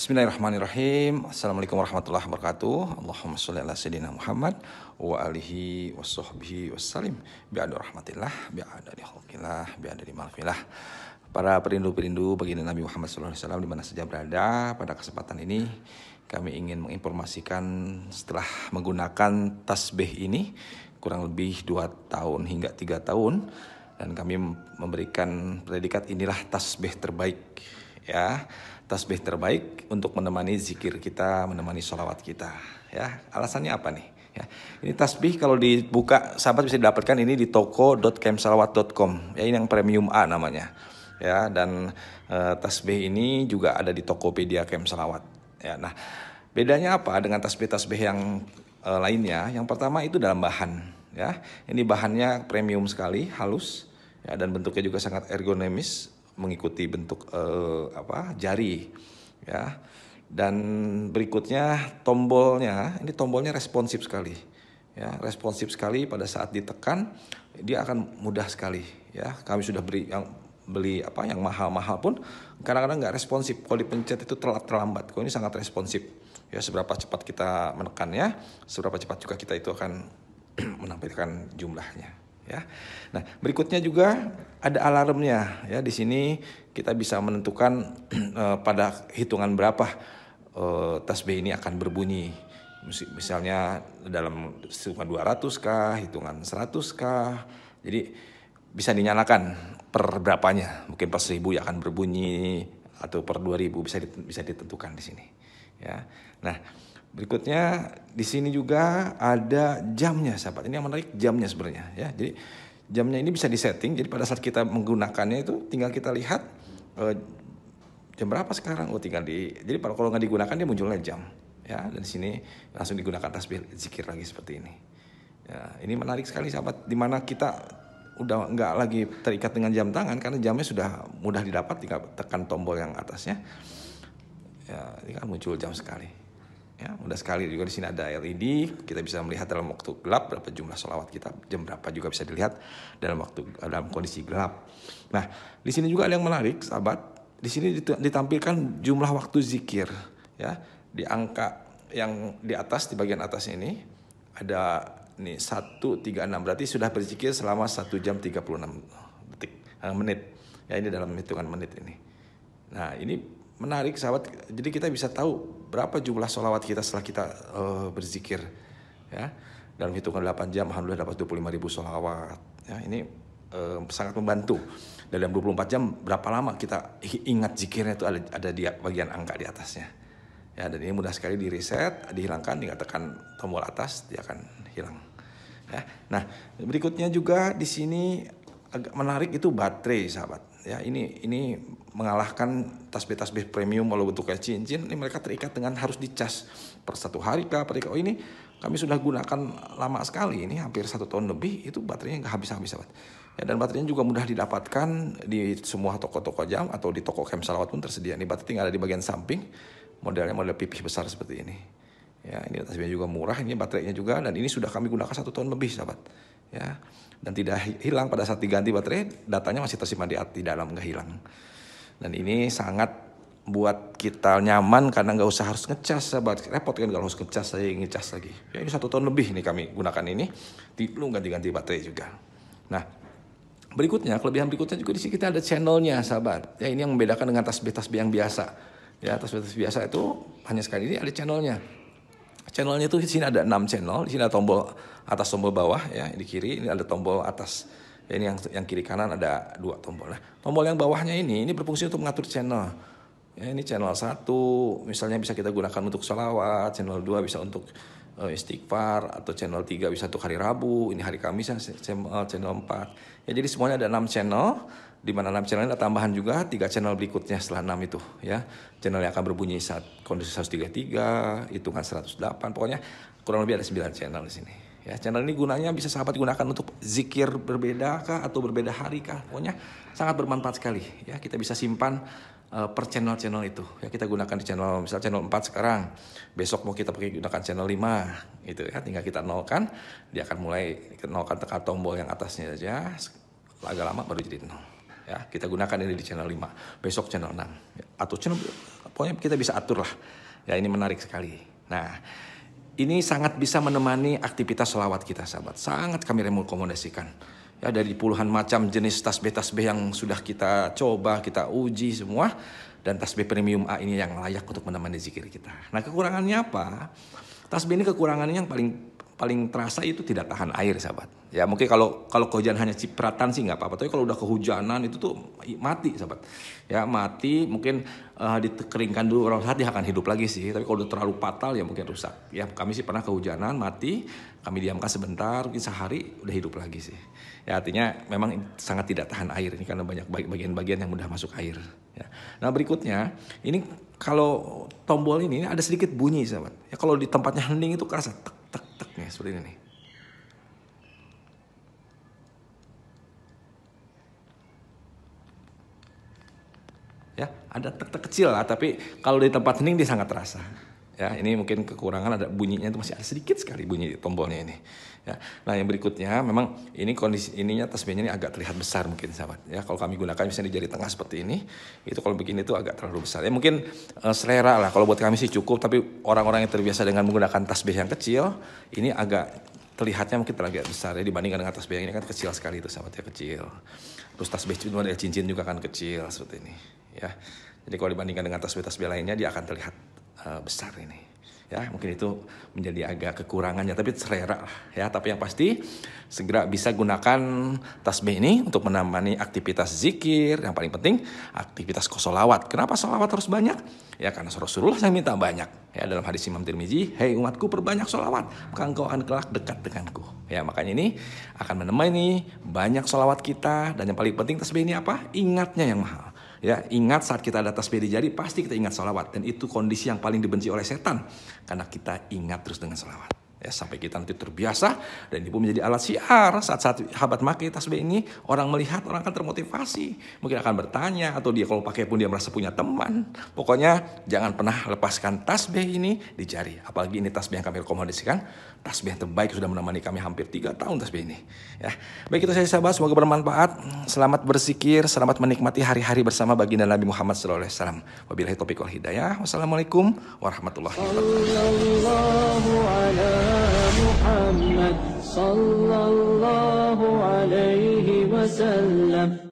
Bismillahirrahmanirrahim. Assalamualaikum warahmatullahi wabarakatuh. Allahumma sholli ala sayyidina Muhammad wa alihi wa sahbihi wassalim. Bi'adu rahmatillah, bi'adadi khalqillah, bi'adadi malfilah. Para perindu-perindu baginda Nabi Muhammad SAW di mana saja berada pada kesempatan ini kami ingin menginformasikan setelah menggunakan tasbih ini kurang lebih 2 tahun hingga 3 tahun dan kami memberikan predikat inilah tasbih terbaik ya tasbih terbaik untuk menemani zikir kita, menemani sholawat kita. Ya, alasannya apa nih? Ya, ini tasbih kalau dibuka sahabat bisa didapatkan ini di toko.kemsalawat.com. Ya, ini yang premium A namanya. Ya, dan e, tasbih ini juga ada di Tokopedia Kem Ya, nah, bedanya apa dengan tasbih-tasbih yang e, lainnya? Yang pertama itu dalam bahan, ya. Ini bahannya premium sekali, halus, ya dan bentuknya juga sangat ergonomis mengikuti bentuk uh, apa jari ya dan berikutnya tombolnya ini tombolnya responsif sekali ya responsif sekali pada saat ditekan dia akan mudah sekali ya kami sudah beri yang beli apa yang mahal-mahal pun kadang-kadang nggak responsif kalau dipencet itu telat terlambat kalau ini sangat responsif ya seberapa cepat kita menekannya seberapa cepat juga kita itu akan menampilkan jumlahnya ya. Nah, berikutnya juga ada alarmnya ya di sini kita bisa menentukan eh, pada hitungan berapa eh, tasbih ini akan berbunyi. Misalnya dalam hitungan 200 kah, hitungan 100 kah. Jadi bisa dinyalakan per berapanya. Mungkin pas 1000 ya akan berbunyi atau per 2000 bisa bisa ditentukan di sini. Ya. Nah, Berikutnya di sini juga ada jamnya sahabat. Ini yang menarik jamnya sebenarnya ya. Jadi jamnya ini bisa disetting. Jadi pada saat kita menggunakannya itu tinggal kita lihat eh, jam berapa sekarang. Oh tinggal di. Jadi kalau nggak digunakan dia munculnya jam ya. Dan di sini langsung digunakan tasbih zikir lagi seperti ini. Ya, ini menarik sekali sahabat. Dimana kita udah nggak lagi terikat dengan jam tangan karena jamnya sudah mudah didapat tinggal tekan tombol yang atasnya. Ya, ini kan muncul jam sekali. Ya, udah sekali juga di sini ada LED, kita bisa melihat dalam waktu gelap berapa jumlah sholawat kita, jam berapa juga bisa dilihat dalam waktu dalam kondisi gelap. Nah, di sini juga ada yang menarik, sahabat. Di sini ditampilkan jumlah waktu zikir, ya, di angka yang di atas di bagian atas ini ada nih enam berarti sudah berzikir selama satu jam tiga 36 detik eh, menit. Ya ini dalam hitungan menit ini. Nah, ini menarik sahabat. Jadi kita bisa tahu berapa jumlah solawat kita setelah kita uh, berzikir. Ya, dalam hitungan 8 jam alhamdulillah dapat 25 ribu solawat. Ya, ini uh, sangat membantu. Dalam 24 jam berapa lama kita ingat zikirnya itu ada, ada di bagian angka di atasnya. Ya, dan ini mudah sekali direset, dihilangkan, tinggal tekan tombol atas, dia akan hilang. Ya. Nah, berikutnya juga di sini agak menarik itu baterai sahabat ya ini ini mengalahkan tasbih-tasbih premium walau bentuknya cincin ini mereka terikat dengan harus dicas per satu hari kah per oh ini kami sudah gunakan lama sekali ini hampir satu tahun lebih itu baterainya nggak habis-habis sahabat ya, dan baterainya juga mudah didapatkan di semua toko-toko jam atau di toko kem salawat pun tersedia ini baterai tinggal ada di bagian samping modelnya model pipih besar seperti ini ya ini tasbihnya juga murah ini baterainya juga dan ini sudah kami gunakan satu tahun lebih sahabat ya dan tidak hilang pada saat diganti baterai datanya masih tersimpan di, di dalam nggak hilang dan ini sangat buat kita nyaman karena nggak usah harus ngecas sahabat repot kan kalau harus ngecas saya ngecas lagi ya ini satu tahun lebih nih kami gunakan ini belum ganti-ganti baterai juga nah berikutnya kelebihan berikutnya juga di sini kita ada channelnya sahabat ya ini yang membedakan dengan tas tasbih yang biasa ya tas tasbih biasa itu hanya sekali ini ada channelnya Channelnya itu di sini ada 6 channel, di sini ada tombol atas tombol bawah ya, di kiri ini ada tombol atas. Ya, ini yang yang kiri kanan ada dua tombol. Nah, tombol yang bawahnya ini ini berfungsi untuk mengatur channel. Ya, ini channel satu, misalnya bisa kita gunakan untuk sholawat, channel 2 bisa untuk uh, istighfar atau channel 3 bisa untuk hari Rabu, ini hari Kamis ya, channel 4. Ya jadi semuanya ada 6 channel di mana enam channel ini ada tambahan juga tiga channel berikutnya setelah enam itu ya. Channel yang akan berbunyi saat kondisi 133, hitungan 108, pokoknya kurang lebih ada 9 channel di sini. Ya, channel ini gunanya bisa sahabat gunakan untuk zikir berbeda kah atau berbeda hari kah. Pokoknya sangat bermanfaat sekali ya. Kita bisa simpan uh, per channel-channel itu. Ya kita gunakan di channel misal channel 4 sekarang. Besok mau kita pakai gunakan channel 5 itu ya. Tinggal kita nolkan, dia akan mulai nolkan tekan tombol yang atasnya saja. Agak lama baru jadi nol ya kita gunakan ini di channel 5 besok channel 6 ya, atau channel pokoknya kita bisa atur lah ya ini menarik sekali nah ini sangat bisa menemani aktivitas selawat kita sahabat sangat kami rekomendasikan ya dari puluhan macam jenis tasbih tasbih yang sudah kita coba kita uji semua dan tasbih premium A ini yang layak untuk menemani zikir kita nah kekurangannya apa tasbih ini kekurangannya yang paling paling terasa itu tidak tahan air sahabat. Ya mungkin kalau kalau kehujanan hanya cipratan sih nggak apa-apa. Tapi kalau udah kehujanan itu tuh mati sahabat. Ya mati mungkin uh, dikeringkan dulu orang saat dia akan hidup lagi sih. Tapi kalau udah terlalu fatal ya mungkin rusak. Ya kami sih pernah kehujanan mati kami diamkan sebentar mungkin sehari udah hidup lagi sih. Ya artinya memang sangat tidak tahan air ini karena banyak bagian-bagian yang mudah masuk air. Ya. Nah berikutnya ini kalau tombol ini, ini ada sedikit bunyi sahabat. Ya kalau di tempatnya hening itu kerasa tek Nih, seperti ini nih. Ya, ada tek-tek kecil lah, tapi kalau di tempat hening dia sangat terasa. Ya, ini mungkin kekurangan ada bunyinya itu masih ada sedikit sekali bunyi tombolnya ini. Ya. Nah, yang berikutnya memang ini kondisi ininya tasbihnya ini agak terlihat besar mungkin sahabat. Ya, kalau kami gunakan misalnya di jari tengah seperti ini, itu kalau begini itu agak terlalu besar. Ya mungkin uh, selera lah. Kalau buat kami sih cukup, tapi orang-orang yang terbiasa dengan menggunakan tasbih yang kecil, ini agak terlihatnya mungkin terlihat besar ya dibandingkan dengan tasbih yang ini kan kecil sekali itu sahabat ya kecil. Terus tasbih itu cincin juga kan kecil seperti ini ya. Jadi kalau dibandingkan dengan tasbih-tasbih lainnya dia akan terlihat uh, besar ini ya mungkin itu menjadi agak kekurangannya tapi selera ya tapi yang pasti segera bisa gunakan tasbih ini untuk menemani aktivitas zikir yang paling penting aktivitas kosolawat kenapa solawat harus banyak ya karena Rasulullah yang minta banyak ya dalam hadis Imam Tirmizi hei umatku perbanyak solawat maka engkau akan kelak dekat denganku ya makanya ini akan menemani banyak solawat kita dan yang paling penting tasbih ini apa ingatnya yang mahal Ya, ingat saat kita ada tasbih di jari pasti kita ingat sholawat dan itu kondisi yang paling dibenci oleh setan karena kita ingat terus dengan sholawat. Ya, sampai kita nanti terbiasa dan ini pun menjadi alat siar. Saat-saat habat pakai tasbih ini, orang melihat, orang akan termotivasi. Mungkin akan bertanya, atau dia kalau pakai pun dia merasa punya teman. Pokoknya jangan pernah lepaskan tasbih ini di jari. Apalagi ini tasbih yang kami rekomendasikan. Tasbih yang terbaik sudah menemani kami hampir 3 tahun tasbih ini. Ya. Baik itu saya sahabat, semoga bermanfaat. Selamat bersikir, selamat menikmati hari-hari bersama baginda Nabi Muhammad SAW. Wabillahi taufiq wal hidayah. Wassalamualaikum warahmatullahi wabarakatuh. محمد صلى الله عليه وسلم